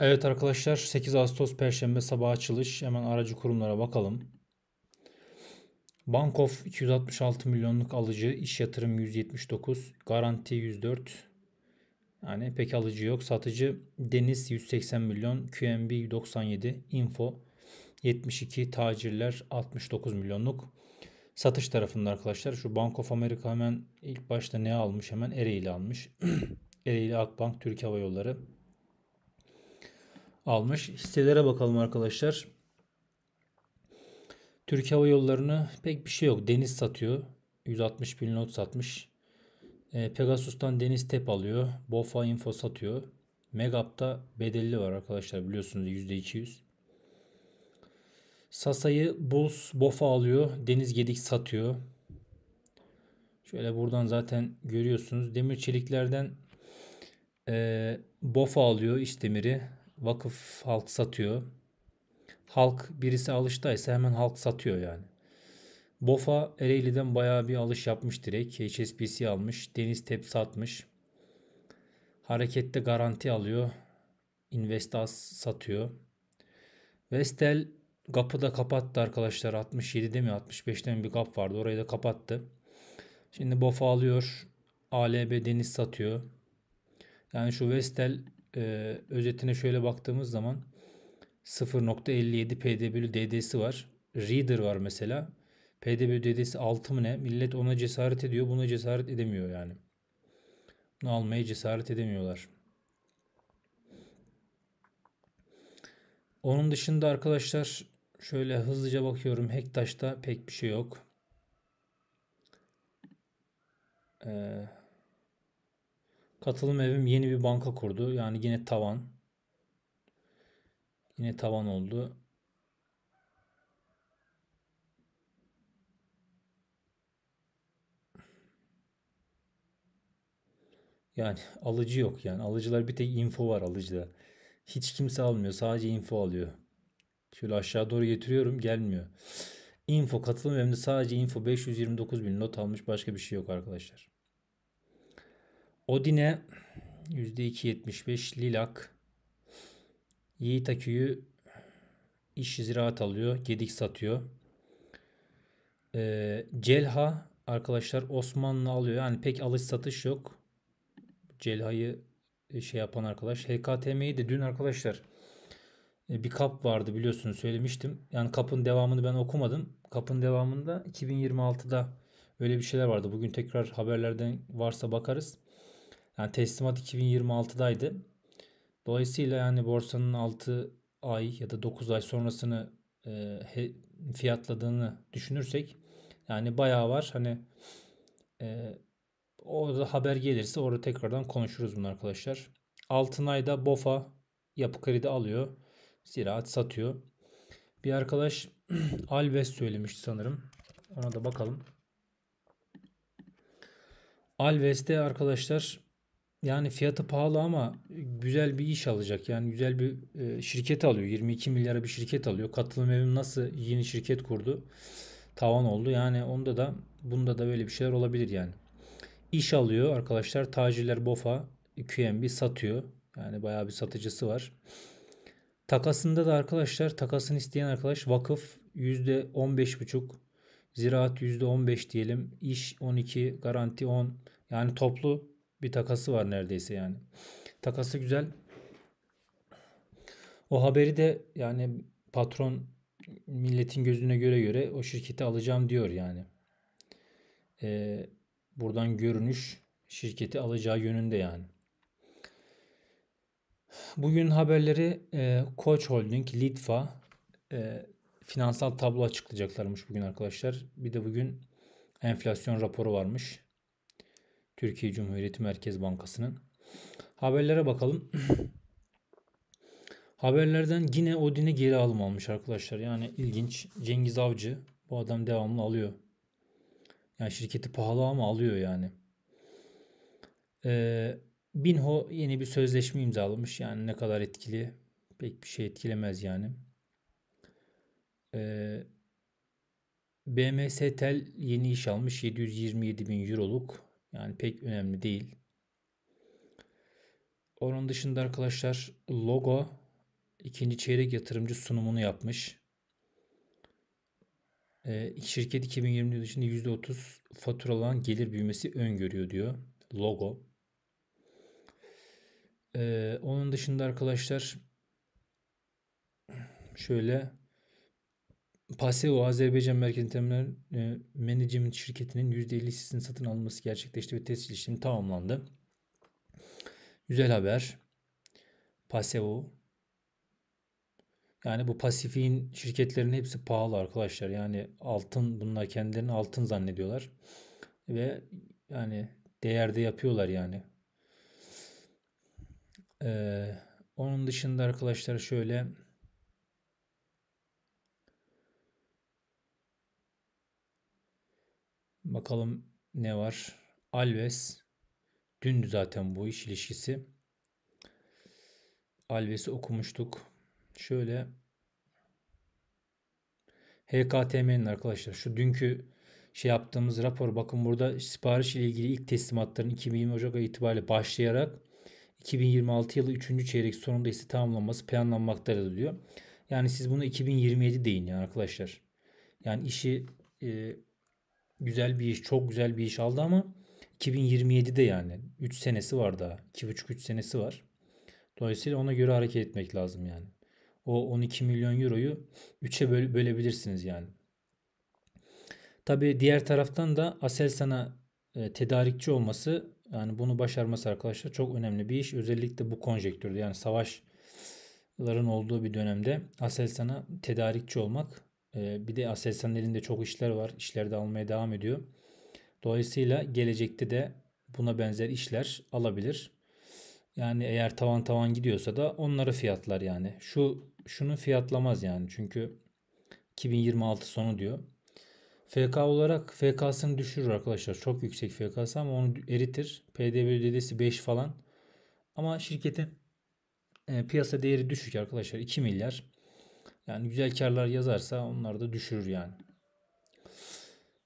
Evet arkadaşlar 8 Ağustos Perşembe sabah açılış. Hemen aracı kurumlara bakalım. Bankof 266 milyonluk alıcı, iş yatırım 179, garanti 104. Yani pek alıcı yok. Satıcı Deniz 180 milyon, QNB 97, Info 72, tacirler 69 milyonluk. Satış tarafında arkadaşlar şu Bank of America hemen ilk başta ne almış? Hemen Ereğli almış. Ereğli Akbank, Türk Hava Yolları almış. Hisselere bakalım arkadaşlar. Türkiye Hava Yolları'nı pek bir şey yok. Deniz satıyor. 160 bin not satmış. E, Pegasus'tan Deniz Tep alıyor. Bofa Info satıyor. Megap'ta bedelli var arkadaşlar biliyorsunuz %200. Sasa'yı Bulls Bofa alıyor. Deniz Gedik satıyor. Şöyle buradan zaten görüyorsunuz. Demir çeliklerden e, Bofa alıyor İşdemir'i. Vakıf halk satıyor. Halk birisi alıştaysa hemen halk satıyor yani. Bofa Ereğli'den bayağı bir alış yapmış direkt. HSBC almış. Deniz Tepsi satmış Harekette garanti alıyor. Investas satıyor. Vestel gapı da kapattı arkadaşlar. 67'de mi 65'te mi bir gap vardı. Orayı da kapattı. Şimdi Bofa alıyor. ALB Deniz satıyor. Yani şu Vestel e, özetine şöyle baktığımız zaman 0.57 PD bölü DD'si var. Reader var mesela. pdb bölü DD'si 6 mı ne? Millet ona cesaret ediyor. Buna cesaret edemiyor yani. Bunu almaya cesaret edemiyorlar. Onun dışında arkadaşlar şöyle hızlıca bakıyorum. Hektaş'ta pek bir şey yok. Ee, Katılım evim yeni bir banka kurdu. Yani yine tavan. Yine tavan oldu. Yani alıcı yok yani. Alıcılar bir tek info var alıcıda. Hiç kimse almıyor. Sadece info alıyor. Şöyle aşağı doğru getiriyorum. Gelmiyor. Info katılım evimde sadece info 529 bin not almış. Başka bir şey yok arkadaşlar. Odin'e %2.75 Lilak Yiğit Akü'yü iş ziraat alıyor. Gedik satıyor. Ee, Celha arkadaşlar Osmanlı alıyor. Yani pek alış satış yok. Celha'yı e, şey yapan arkadaş. HKTM'yi de dün arkadaşlar e, bir kap vardı biliyorsunuz söylemiştim. Yani kapın devamını ben okumadım. Kapın devamında 2026'da öyle bir şeyler vardı. Bugün tekrar haberlerden varsa bakarız. Yani teslimat 2026'daydı. Dolayısıyla yani borsanın 6 ay ya da 9 ay sonrasını e, fiyatladığını düşünürsek yani bayağı var. Hani e, orada haber gelirse orada tekrardan konuşuruz bunu arkadaşlar. Altınay'da BOFA yapı kredi alıyor. Ziraat satıyor. Bir arkadaş Alves söylemişti sanırım. Ona da bakalım. Alves'te arkadaşlar yani fiyatı pahalı ama güzel bir iş alacak. Yani güzel bir e, şirket alıyor. 22 milyara bir şirket alıyor. Katılım evim nasıl yeni şirket kurdu. Tavan oldu. Yani onda da bunda da böyle bir şeyler olabilir yani. İş alıyor arkadaşlar. Tacirler BOFA QMB satıyor. Yani bayağı bir satıcısı var. Takasında da arkadaşlar takasını isteyen arkadaş vakıf %15,5 ziraat %15 diyelim. iş 12 garanti 10 yani toplu bir takası var neredeyse yani. Takası güzel. O haberi de yani patron milletin gözüne göre göre o şirketi alacağım diyor yani. Ee, buradan görünüş şirketi alacağı yönünde yani. Bugün haberleri e, Koç Holding, Litfa e, finansal tablo açıklayacaklarmış bugün arkadaşlar. Bir de bugün enflasyon raporu varmış. Türkiye Cumhuriyeti Merkez Bankası'nın. Haberlere bakalım. Haberlerden yine Odin'e geri alım almış arkadaşlar. Yani ilginç. Cengiz Avcı bu adam devamlı alıyor. Yani şirketi pahalı ama alıyor yani. Ee, Binho yeni bir sözleşme imzalamış. Yani ne kadar etkili pek bir şey etkilemez yani. Ee, BMS Tel yeni iş almış 727 bin euroluk yani pek önemli değil. Onun dışında arkadaşlar logo ikinci çeyrek yatırımcı sunumunu yapmış. E, şirket 2020 yılı için %30 faturalan gelir büyümesi öngörüyor diyor logo. E, onun dışında arkadaşlar şöyle Paseo Azerbaycan merkezli terminal e, management şirketinin %50'sini satın alması gerçekleşti ve tescil işlemi tamamlandı. Güzel haber. Paseo. Yani bu Pasifik'in şirketlerin hepsi pahalı arkadaşlar. Yani altın bunlar kendilerini altın zannediyorlar. Ve yani değerde yapıyorlar yani. Ee, onun dışında arkadaşlar şöyle Bakalım ne var. Alves. Dündü zaten bu iş ilişkisi. Alves'i okumuştuk. Şöyle HKTM'nin arkadaşlar şu dünkü şey yaptığımız rapor bakın burada sipariş ile ilgili ilk teslimatların 2020 Ocak ayı itibariyle başlayarak 2026 yılı 3. çeyrek sonunda ise tamamlanması planlanmaktadır diyor. Yani siz bunu 2027 deyin ya arkadaşlar. Yani işi e, güzel bir iş, çok güzel bir iş aldı ama 2027'de yani 3 senesi var daha. 2,5-3 senesi var. Dolayısıyla ona göre hareket etmek lazım yani. O 12 milyon euroyu 3'e böl- bölebilirsiniz yani. Tabi diğer taraftan da Aselsan'a e, tedarikçi olması yani bunu başarması arkadaşlar çok önemli bir iş. Özellikle bu konjektürde yani savaşların olduğu bir dönemde Aselsan'a tedarikçi olmak ee, bir de Aselsan'ın elinde çok işler var. İşler de almaya devam ediyor. Dolayısıyla gelecekte de buna benzer işler alabilir. Yani eğer tavan tavan gidiyorsa da onları fiyatlar yani. Şu şunu fiyatlamaz yani. Çünkü 2026 sonu diyor. FK olarak FK'sını düşürür arkadaşlar. Çok yüksek FK'sı ama onu eritir. PDB ödedesi 5 falan. Ama şirketin e, piyasa değeri düşük arkadaşlar. 2 milyar. Yani güzel karlar yazarsa onlar da düşürür yani.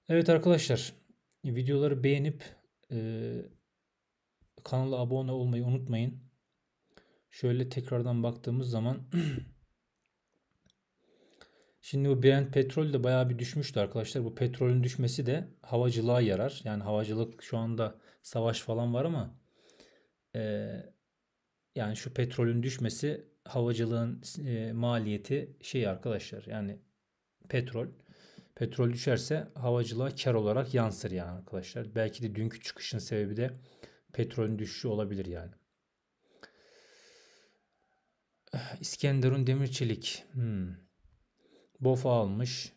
Evet arkadaşlar videoları beğenip e, kanala abone olmayı unutmayın. Şöyle tekrardan baktığımız zaman şimdi bu Brent petrol de bayağı bir düşmüştü arkadaşlar. Bu petrolün düşmesi de havacılığa yarar. Yani havacılık şu anda savaş falan var ama e, yani şu petrolün düşmesi havacılığın e, maliyeti şey arkadaşlar yani petrol. Petrol düşerse havacılığa kar olarak yansır yani arkadaşlar. Belki de dünkü çıkışın sebebi de petrolün düşüşü olabilir yani. İskenderun Demirçelik. Hmm. Bofa almış.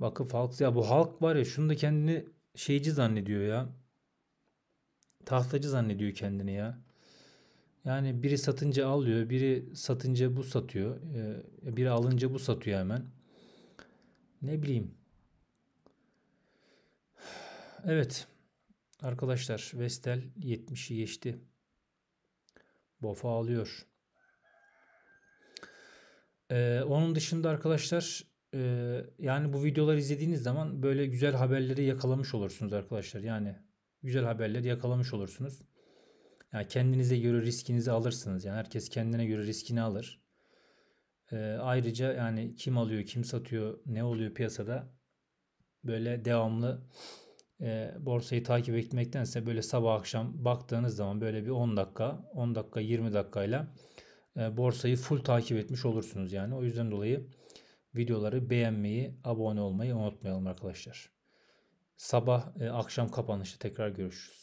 Vakıf halk. Ya bu halk var ya şunu da kendini şeyci zannediyor ya. Tahtacı zannediyor kendini ya. Yani biri satınca alıyor, biri satınca bu satıyor, e, biri alınca bu satıyor hemen. Ne bileyim. Evet. Arkadaşlar Vestel 70'i geçti. Bofa alıyor. Ee, onun dışında arkadaşlar e, yani bu videoları izlediğiniz zaman böyle güzel haberleri yakalamış olursunuz arkadaşlar. Yani güzel haberleri yakalamış olursunuz. Yani kendinize göre riskinizi alırsınız. Yani herkes kendine göre riskini alır. Ee, ayrıca yani kim alıyor, kim satıyor, ne oluyor piyasada böyle devamlı e, borsayı takip etmektense böyle sabah akşam baktığınız zaman böyle bir 10 dakika, 10 dakika 20 dakikayla e, borsayı full takip etmiş olursunuz yani. O yüzden dolayı videoları beğenmeyi, abone olmayı unutmayalım arkadaşlar. Sabah e, akşam kapanışta tekrar görüşürüz.